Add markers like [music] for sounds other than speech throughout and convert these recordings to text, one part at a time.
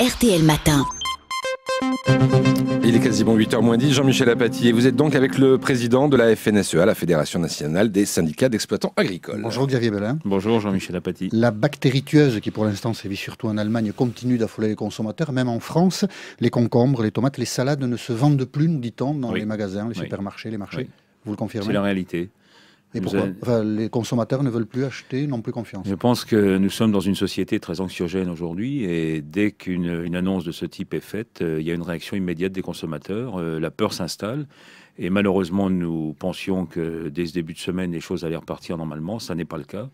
RTL Matin. Il est quasiment 8h moins 10, Jean-Michel Apathy, et vous êtes donc avec le président de la FNSEA, la Fédération nationale des syndicats d'exploitants agricoles. Bonjour Xavier Bellin. Bonjour Jean-Michel Apathy. La bactérie tueuse qui pour l'instant sévit surtout en Allemagne continue d'affoler les consommateurs, même en France. Les concombres, les tomates, les salades ne se vendent plus, nous dit-on, dans les magasins, les supermarchés, les marchés. Vous le confirmez C'est la réalité. Et pourquoi Les consommateurs ne veulent plus acheter, n'ont plus confiance. Je pense que nous sommes dans une société très anxiogène aujourd'hui et dès qu'une annonce de ce type est faite, euh, il y a une réaction immédiate des consommateurs. Euh, la peur s'installe et malheureusement, nous pensions que dès ce début de semaine, les choses allaient repartir normalement. Ça n'est pas le cas.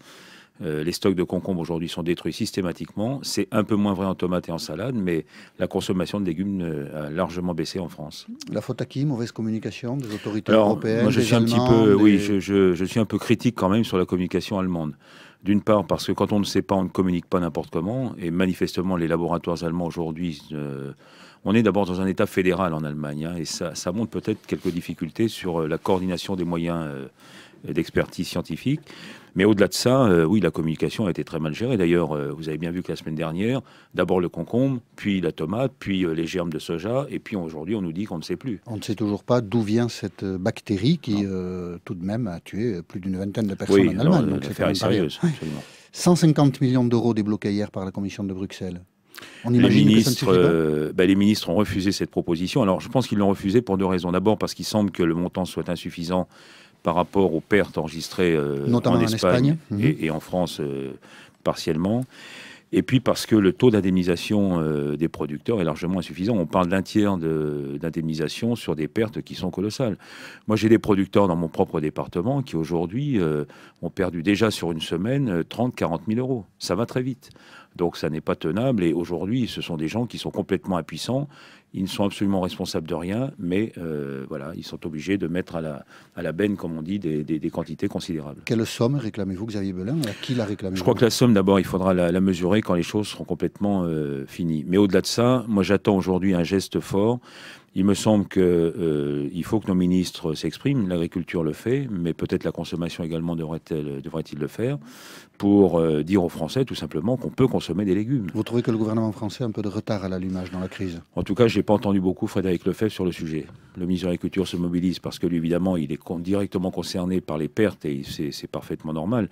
Euh, les stocks de concombres aujourd'hui sont détruits systématiquement. C'est un peu moins vrai en tomates et en salade, mais la consommation de légumes euh, a largement baissé en France. La faute à qui Mauvaise communication des autorités européennes moi je suis un petit peu, oui, je, suis un peu critique quand même sur la communication allemande. D'une part, parce que quand on ne sait pas, on ne communique pas n'importe comment. Et manifestement, les laboratoires allemands aujourd'hui, euh, on est d'abord dans un État fédéral en Allemagne. Hein, et ça, ça montre peut-être quelques difficultés sur la coordination des moyens d'expertise scientifique. Mais au-delà de ça, euh, oui, la communication a été très mal gérée. D'ailleurs, euh, vous avez bien vu que la semaine dernière, d'abord le concombre, puis la tomate, puis euh, les germes de soja, et puis aujourd'hui, on nous dit qu'on ne sait plus. On ne sait toujours pas d'où vient cette bactérie qui, tout de même, a tué plus d'une vingtaine de personnes en Allemagne. Donc l'affaire est sérieuse, 150 millions d'euros débloqués hier par la Commission de Bruxelles. On les, ministres, ben, les ministres ont refusé cette proposition. Alors je pense qu'ils l'ont refusée pour deux raisons. D'abord parce qu'il semble que le montant soit insuffisant par rapport aux pertes enregistrées euh, Notamment en, Espagne, mhm. Et, en France euh, partiellement. Et puis parce que le taux d'indemnisation euh, des producteurs est largement insuffisant. On parle d'un tiers d'indemnisation sur des pertes qui sont colossales. Moi, j'ai des producteurs dans mon propre département qui aujourd'hui ont perdu déjà sur une semaine 30, 40 000 euros. Ça va très vite. Donc ça n'est pas tenable. Et aujourd'hui, ce sont des gens qui sont complètement impuissants ils ne sont absolument responsables de rien, mais euh, voilà, ils sont obligés de mettre à la, à la benne, comme on dit, des, quantités considérables. Quelle somme réclamez-vous, Xavier Belin qui la réclamez -vous Je crois que la somme, d'abord, il faudra la, mesurer quand les choses seront complètement euh, finies. Mais au-delà de ça, moi, j'attends aujourd'hui un geste fort il me semble qu'il euh, faut que nos ministres s'expriment, l'agriculture le fait, mais peut-être la consommation également devrait-il le faire, pour euh, dire aux Français tout simplement qu'on peut consommer des légumes. Vous trouvez que le gouvernement français a un peu de retard à l'allumage dans la crise En tout cas, je n'ai pas entendu beaucoup Frédéric Lefebvre sur le sujet. Le ministre de l'Agriculture se mobilise parce que lui, évidemment, il est directement concerné par les pertes et c'est parfaitement normal.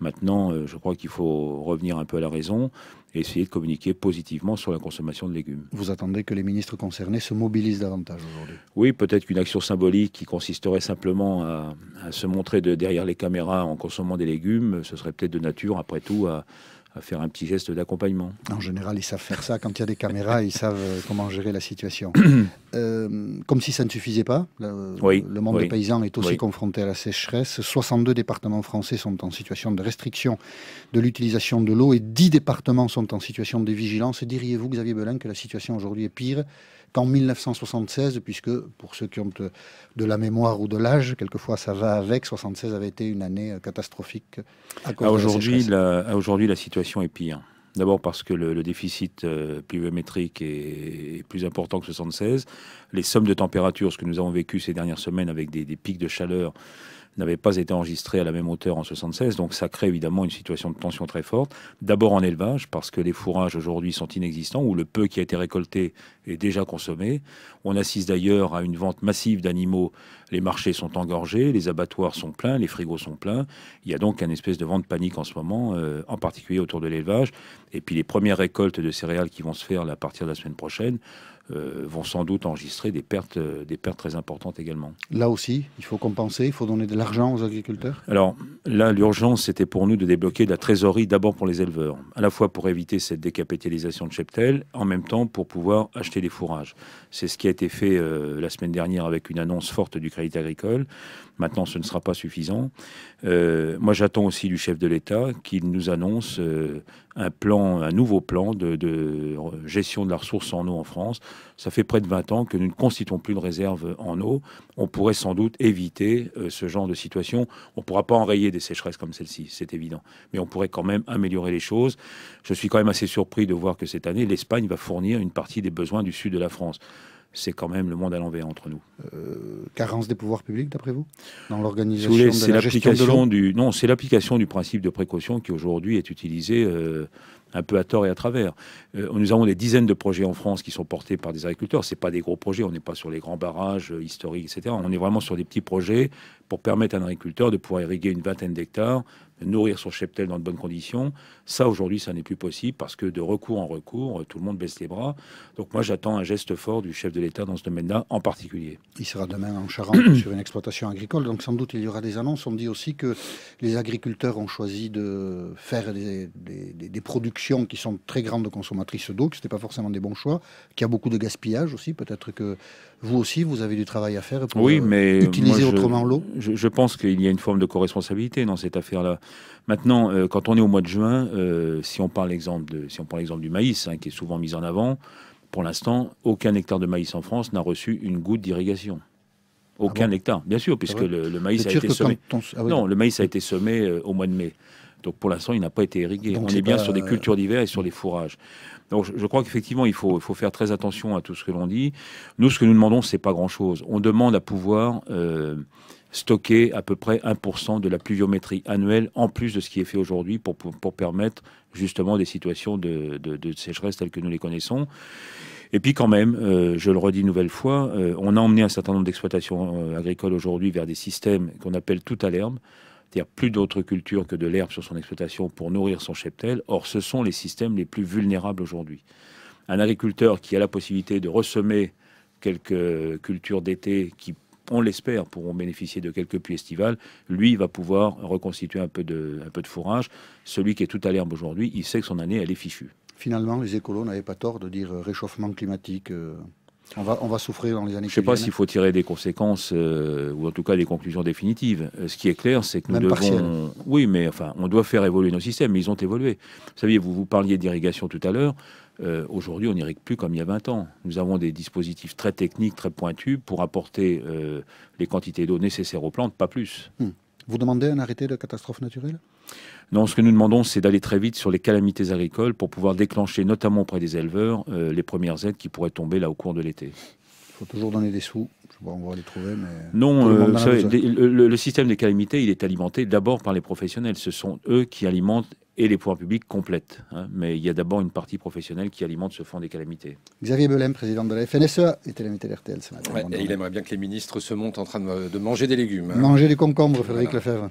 Maintenant, euh, je crois qu'il faut revenir un peu à la raison essayer de communiquer positivement sur la consommation de légumes. Vous attendez que les ministres concernés se mobilisent davantage aujourd'hui Oui, peut-être qu'une action symbolique qui consisterait simplement à, se montrer de, derrière les caméras en consommant des légumes, ce serait peut-être de nature, après tout, à à faire un petit geste d'accompagnement. En général, ils savent faire ça. Quand il y a des caméras, ils savent euh, comment gérer la situation. [clears throat] Euh, comme si ça ne suffisait pas, le, monde des paysans est aussi confronté à la sécheresse. 62 départements français sont en situation de restriction de l'utilisation de l'eau et 10 départements sont en situation de vigilance. Diriez-vous, Xavier Belin, que la situation aujourd'hui est pire qu'en 1976, puisque pour ceux qui ont de, la mémoire ou de l'âge, quelquefois ça va avec, 76 avait été une année euh, catastrophique. À cause aujourd'hui, la, aujourd'hui, la situation est pire. D'abord parce que le, déficit euh, pluviométrique est, plus important que 76. Les sommes de température, ce que nous avons vécu ces dernières semaines avec des pics de chaleur, n'avait pas été enregistré à la même hauteur en 76, donc ça crée évidemment une situation de tension très forte. D'abord en élevage, parce que les fourrages aujourd'hui sont inexistants, ou le peu qui a été récolté est déjà consommé. On assiste d'ailleurs à une vente massive d'animaux, les marchés sont engorgés, les abattoirs sont pleins, les frigos sont pleins. Il y a donc une espèce de vente panique en ce moment, euh, en particulier autour de l'élevage. Et puis les premières récoltes de céréales qui vont se faire à partir de la semaine prochaine euh, vont sans doute enregistrer des pertes, euh, des pertes très importantes également. Là aussi, il faut compenser, il faut donner de l'argent aux agriculteurs Alors là, l'urgence, c'était pour nous de débloquer de la trésorerie d'abord pour les éleveurs, à la fois pour éviter cette décapitalisation de cheptel, en même temps pour pouvoir acheter des fourrages. C'est ce qui a été fait euh, la semaine dernière avec une annonce forte du Crédit agricole. Maintenant, ce ne sera pas suffisant. Euh, moi, j'attends aussi du chef de l'État qu'il nous annonce euh, un plan, un nouveau plan de, gestion de la ressource en eau en France. Ça fait près de 20 ans que nous ne constituons plus de réserve en eau. On pourrait sans doute éviter euh, ce genre de situation. On ne pourra pas enrayer des sécheresses comme celle-ci, c'est évident. Mais on pourrait quand même améliorer les choses. Je suis quand même assez surpris de voir que cette année, l'Espagne va fournir une partie des besoins du sud de la France c'est quand même le monde à l'envers entre nous. Euh, carence des pouvoirs publics, d'après vous, dans l'organisation de la du non, c'est l'application du principe de précaution qui aujourd'hui est utilisé euh, un peu à tort et à travers. Euh, nous avons des dizaines de projets en France qui sont portés par des agriculteurs. Ce pas des gros projets, on n'est pas sur les grands barrages euh, historiques, etc. On est vraiment sur des petits projets pour permettre à un agriculteur de pouvoir irriguer une vingtaine d'hectares, nourrir son cheptel dans de bonnes conditions. Ça, aujourd'hui, ça n'est plus possible parce que de recours en recours, euh, tout le monde baisse les bras. Donc moi, j'attends un geste fort du chef de l'État dans ce domaine-là en particulier. Il sera demain en Charente [coughs] sur une exploitation agricole, donc sans doute il y aura des annonces. On dit aussi que les agriculteurs ont choisi de faire des productions qui sont très grandes consommatrices d'eau, que ce n'était pas forcément des bons choix, qui a beaucoup de gaspillage aussi. Peut-être que vous aussi, vous avez du travail à faire pour euh, utiliser autrement l'eau. Je, pense qu'il y a une forme de co-responsabilité dans cette affaire-là. Maintenant, euh, quand on est au mois de juin, euh, si on parle l'exemple si on prend l'exemple du maïs, hein, qui est souvent mis en avant, pour l'instant, aucun hectare de maïs en France n'a reçu une goutte d'irrigation. Ah Aucun hectare, bien sûr, puisque ah le, maïs a été semé. Ah non, le maïs a été semé euh, au mois de mai. Donc pour l'instant, il n'a pas été irrigué. on est, bien sur des cultures d'hiver et sur des fourrages. Donc je, crois qu'effectivement, il faut, faire très attention à tout ce que l'on dit. Nous, ce que nous demandons, c'est pas grand-chose. On demande à pouvoir euh, stocker à peu près 1% de la pluviométrie annuelle, en plus de ce qui est fait aujourd'hui, pour, permettre justement des situations de, de sécheresse telles que nous les connaissons. Et puis quand même, euh, je le redis une nouvelle fois, euh, on a emmené un certain nombre d'exploitations euh, agricoles aujourd'hui vers des systèmes qu'on appelle tout à l'herbe, c'est-à-dire plus d'autres cultures que de l'herbe sur son exploitation pour nourrir son cheptel. Or, ce sont les systèmes les plus vulnérables aujourd'hui. Un agriculteur qui a la possibilité de ressemer quelques cultures d'été qui on l'espère, pourront bénéficier de quelques puits estivales, lui va pouvoir reconstituer un peu de, un peu de fourrage. Celui qui est tout à l'herbe aujourd'hui, il sait que son année, elle est fichue finalement, les écolos n'avaient pas tort de dire euh, réchauffement climatique. Euh, on va, souffrir dans les années Je ne sais pas s'il faut tirer des conséquences, euh, ou en tout cas des conclusions définitives. ce qui est clair, c'est que nous devons. Oui, mais enfin, on doit faire évoluer nos systèmes, ils ont évolué. Vous savez, vous, parliez d'irrigation tout à l'heure. Aujourd'hui, on n'irrigue plus comme il y a 20 ans. Nous avons des dispositifs très techniques, très pointus pour apporter les quantités d'eau nécessaires aux plantes, pas plus. Hmm. Vous demandez un arrêté de catastrophe naturelle non, ce que nous demandons, c'est d'aller très vite sur les calamités agricoles pour pouvoir déclencher, notamment auprès des éleveurs, euh, les premières aides qui pourraient tomber là au cours de l'été. Il faut toujours donner des sous. Je sais pas, on va les trouver, mais... Non, euh, le, système des calamités, il est alimenté d'abord par les professionnels. Ce sont eux qui alimentent et les pouvoirs publics complètent. Hein. mais il y a d'abord une partie professionnelle qui alimente ce fonds des calamités. Xavier Belem, président de la FNSEA, était l'invité RTL ce matin. il aimerait bien que les ministres se montent en train de, manger des légumes. Hein. Manger des concombres, Frédéric Lefebvre.